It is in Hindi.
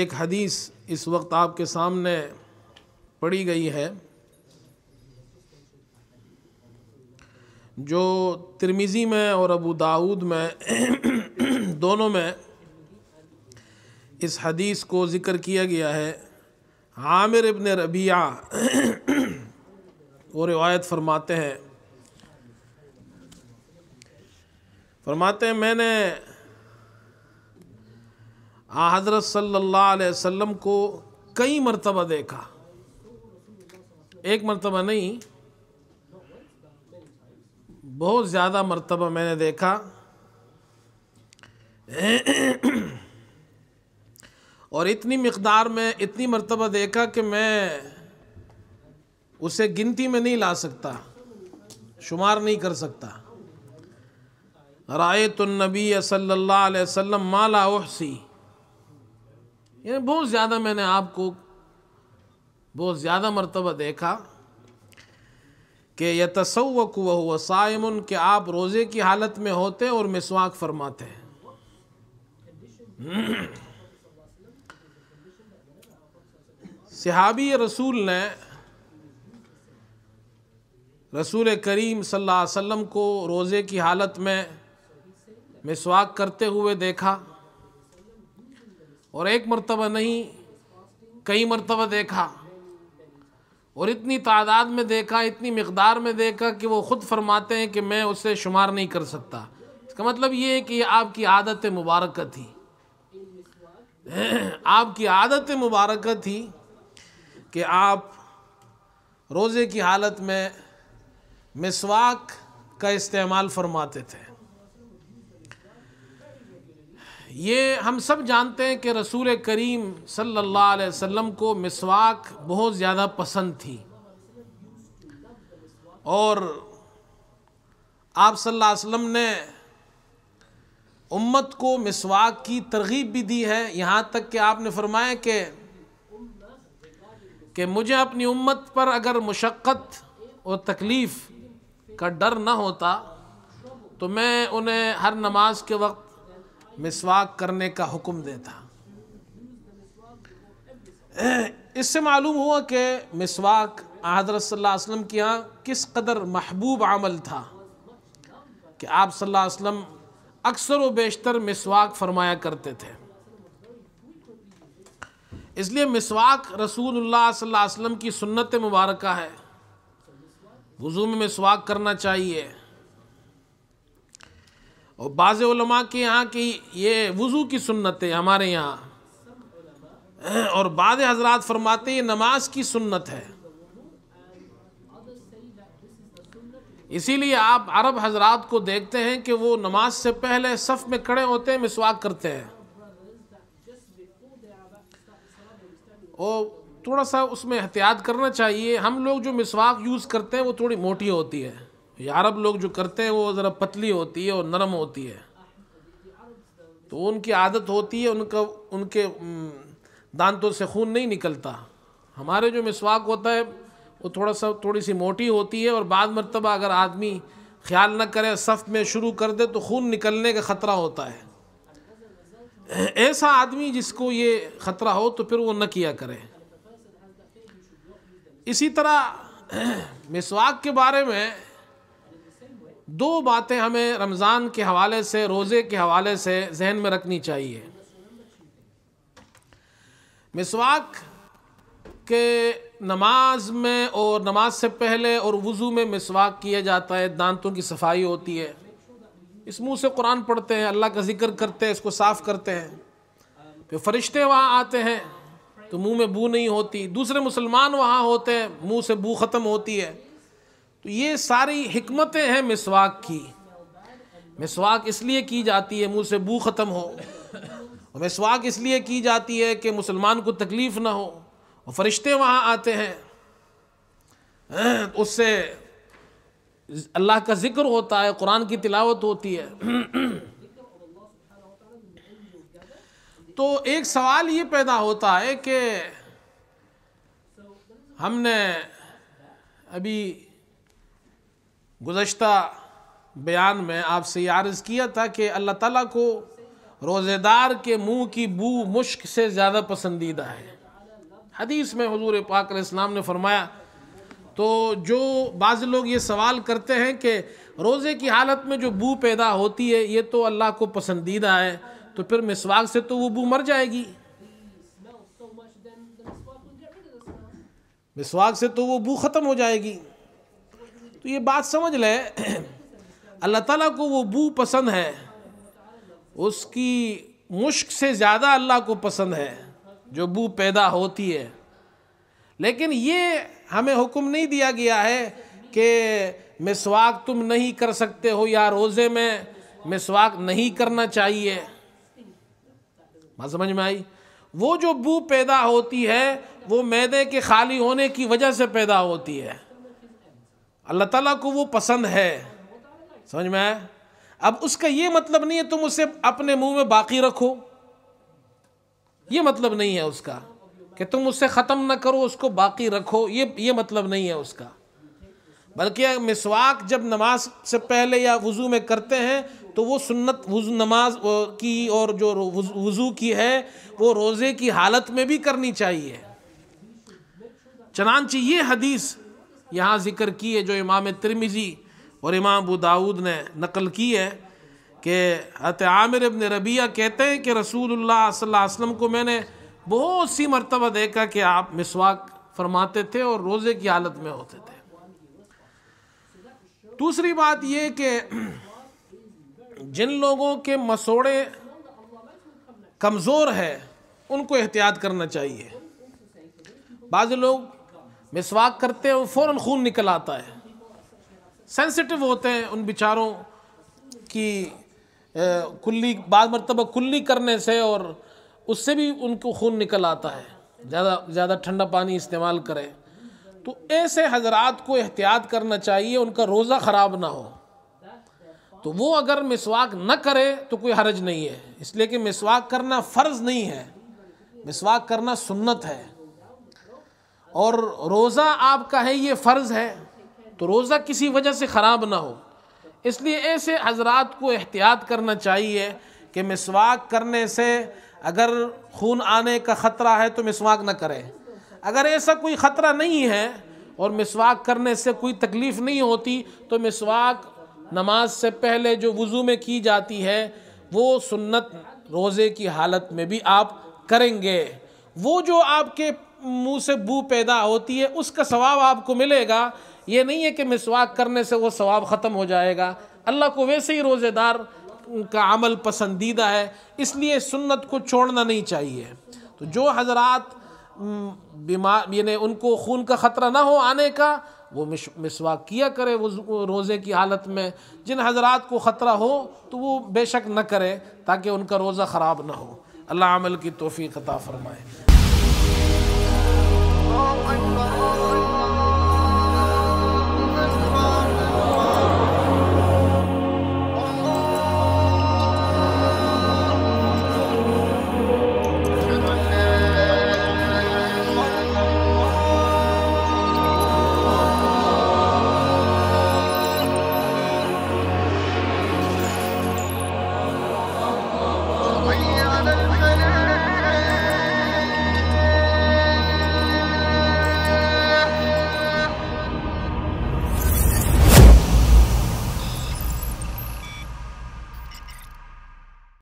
एक हदीस इस वक्त आपके सामने पढ़ी गई है जो तिरमिज़ी में और अबू दाऊद में दोनों में इस हदीस को ज़िक्र किया गया है आमिर इबन रबिया वो रिवायत फरमाते हैं फरमाते हैं मैंने हज़रत सल्लल्लाहु अलैहि वसल्लम को कई मरतबा देखा एक मरतबा नहीं बहुत ज़्यादा मरतबा मैंने देखा और इतनी मकदार में इतनी मरतबा देखा कि मैं उसे गिनती में नहीं ला सकता शुमार नहीं कर सकता रायतुलनबी सल्ला वसम माला उहसी यानी बहुत ज़्यादा मैंने आपको बहुत ज़्यादा मरतबा देखा कि यह तसवक वह सायमन के आप रोज़े की हालत में होते और मिसवाक फरमाते हैं सिहाबी रसूल ने रसूल करीम सल्लल्लाहु अलैहि वसल्लम को रोज़े की हालत में मिसवाक करते हुए देखा और एक मरतबा नहीं कई मरतबा देखा और इतनी तादाद में देखा इतनी मकदार में देखा कि वो ख़ुद फरमाते हैं कि मैं उससे शुमार नहीं कर सकता इसका मतलब ये है कि आपकी आदत मुबारक थी आपकी आदत मुबारक थी कि आप रोज़े की हालत में मिसवाक का इस्तेमाल फरमाते थे ये हम सब जानते हैं कि रसूल करीम सल्लल्लाहु अलैहि वसल्लम को मिसवाक बहुत ज़्यादा पसंद थी और आप सल्लल्लाहु अलैहि वसल्लम ने उम्मत को मिसवाक की तरगीब भी दी है यहाँ तक कि आपने फरमाया कि कि मुझे अपनी उम्मत पर अगर मुशक्क़त और तकलीफ़ का डर ना होता तो मैं उन्हें हर नमाज के वक्त मिसवाक करने का हुक्म देता इससे मालूम हुआ कि मिसवाक हजरत वसल्लम के यहाँ किस कदर महबूब अमल था कि आप सल्लल्लाहु अलैहि वसल्लम अक्सर व बेशतर मिसवाक फरमाया करते थे इसलिए मिसवाक रसूलुल्लाह सल्लल्लाहु अलैहि वसल्लम की सुन्नत मुबारक है वज़ू में मिसवाक करना चाहिए और बाज़मा के यहाँ की ये वज़ू की सुन्नत है हमारे यहाँ और बाद हजरात फरमाते ये नमाज की सुन्नत है इसीलिए आप अरब हजरात को देखते हैं कि वो नमाज से पहले सफ़ में खड़े होते हैं मिसवाक करते हैं और थोड़ा सा उसमें एहतियात करना चाहिए हम लोग जो मिसवाक यूज़ करते हैं वो थोड़ी मोटी होती है ये अरब लोग जो करते हैं वो ज़रा पतली होती है और नरम होती है तो उनकी आदत होती है उनका उनके दांतों से खून नहीं निकलता हमारे जो मिसवाक होता है वो थोड़ा सा थोड़ी सी मोटी होती है और बाद मरतबा अगर आदमी ख्याल न करे सफ़ में शुरू कर दे तो खून निकलने का ख़तरा होता है ऐसा आदमी जिसको ये ख़तरा हो तो फिर वो न किया करे इसी तरह मिसवाक के बारे में दो बातें हमें रमज़ान के हवाले से रोज़े के हवाले से जहन में रखनी चाहिए मिसवाक के नमाज में और नमाज से पहले और वज़ू में मिसवाक किया जाता है दांतों की सफाई होती है इस मुँह से कुरान पढ़ते हैं अल्लाह का जिक्र करते हैं इसको साफ़ करते हैं फिर फरिश्ते वहाँ आते हैं तो मुँह में बू नहीं होती दूसरे मुसलमान वहाँ होते हैं मुँह से बू ख़त्म होती है तो ये सारी हमतें हैं मिसवाक की मिसवाक इसलिए की जाती है मुंह से बू ख़त्म हो और मिसवाक इसलिए की जाती है कि मुसलमान को तकलीफ़ ना हो और फरिश्ते वहाँ आते हैं तो उससे अल्लाह का ज़िक्र होता है कुरान की तिलावत होती है तो एक सवाल ये पैदा होता है कि हमने अभी गुज्त बयान में आपसे ये अर्ज़ किया था कि अल्लाह ताला को रोज़ेदार के मुंह की बू मुश्क से ज़्यादा पसंदीदा है हदीस में हजूर पाकर इस्लाम ने फरमाया तो जो बाज़ लोग ये सवाल करते हैं कि रोज़े की हालत में जो बू पैदा होती है ये तो अल्लाह को पसंदीदा है तो फिर मिसवाक से तो वो बू मर जाएगी मिसवाक से तो वो बू ख़त्म हो जाएगी तो ये बात समझ लें अल्लाह ताला को वो बू पसंद है उसकी मुश्क से ज़्यादा अल्लाह को पसंद है जो बू पैदा होती है लेकिन ये हमें हुक्म नहीं दिया गया है कि मिसवाक तुम नहीं कर सकते हो या रोज़े में मिसवाक नहीं करना चाहिए बात समझ में आई वो जो बू पैदा होती है वो मैदे के खाली होने की वजह से पैदा होती है अल्लाह ताला को वो पसंद है समझ में आया अब उसका ये मतलब नहीं है तुम उसे अपने मुंह में बाकी रखो ये मतलब नहीं है उसका कि तुम उससे ख़त्म ना करो उसको बाकी रखो ये ये मतलब नहीं है उसका बल्कि मिसवाक जब नमाज से पहले या वज़ू में करते हैं तो वो सुन्नत वज़ू नमाज की और जो वज़ू की है वो रोज़े की हालत में भी करनी चाहिए चनानची ये हदीस यहाँ ज़िक्र की है जो इमाम तिरमिज़ी और इमाम अबू दाऊद ने नकल की है कि हत आमिर इबन रबिया कहते हैं कि रसूलुल्लाह सल्लल्लाहु अलैहि वसल्लम को मैंने बहुत सी मरतबा देखा कि आप मिसवाक फरमाते थे और रोज़े की हालत में होते थे दूसरी बात ये कि जिन लोगों के मसोड़े कमज़ोर है उनको एहतियात करना चाहिए बाज़ लोग मिसवाक करते हैं फ़ौर खून निकल आता है सेंसिटिव होते हैं उन बेचारों की कुल्ली बाद मरतबा कुल्ली करने से और उससे भी उनको खून निकल आता है ज़्यादा ज़्यादा ठंडा पानी इस्तेमाल करें तो ऐसे हजरात को एहतियात करना चाहिए उनका रोज़ा ख़राब ना हो तो वो अगर मिसवाक न करे तो कोई हरज नहीं है इसलिए कि मिसवाक करना फ़र्ज़ नहीं है मिसवाक करना सुन्नत है और रोज़ा आपका है ये फ़र्ज़ है तो रोज़ा किसी वजह से ख़राब ना हो इसलिए ऐसे हजरात को एहतियात करना चाहिए कि मिसवाक करने से अगर खून आने का ख़तरा है तो मिसवाक ना करें अगर ऐसा कोई ख़तरा नहीं है और मिसवाक करने से कोई तकलीफ़ नहीं होती तो मिसवाक नमाज से पहले जो वज़ू में की जाती है वो सुन्नत रोज़े की हालत में भी आप करेंगे वो जो आपके मुंह से बू पैदा होती है उसका सवाब आपको मिलेगा ये नहीं है कि मिसवाक करने से वो सवाब ख़त्म हो जाएगा अल्लाह को वैसे ही रोज़ेदार का अमल पसंदीदा है इसलिए सुन्नत को छोड़ना नहीं चाहिए तो जो हजरात बीमार यानी उनको खून का ख़तरा ना हो आने का वो मिसवाक किया करे वो रोज़े की हालत में जिन हजरात को ख़तरा हो तो वो बेशक न करे ताकि उनका रोज़ा ख़राब ना हो अल्लाह अमल की तोफ़ी कता फरमाए I'm not.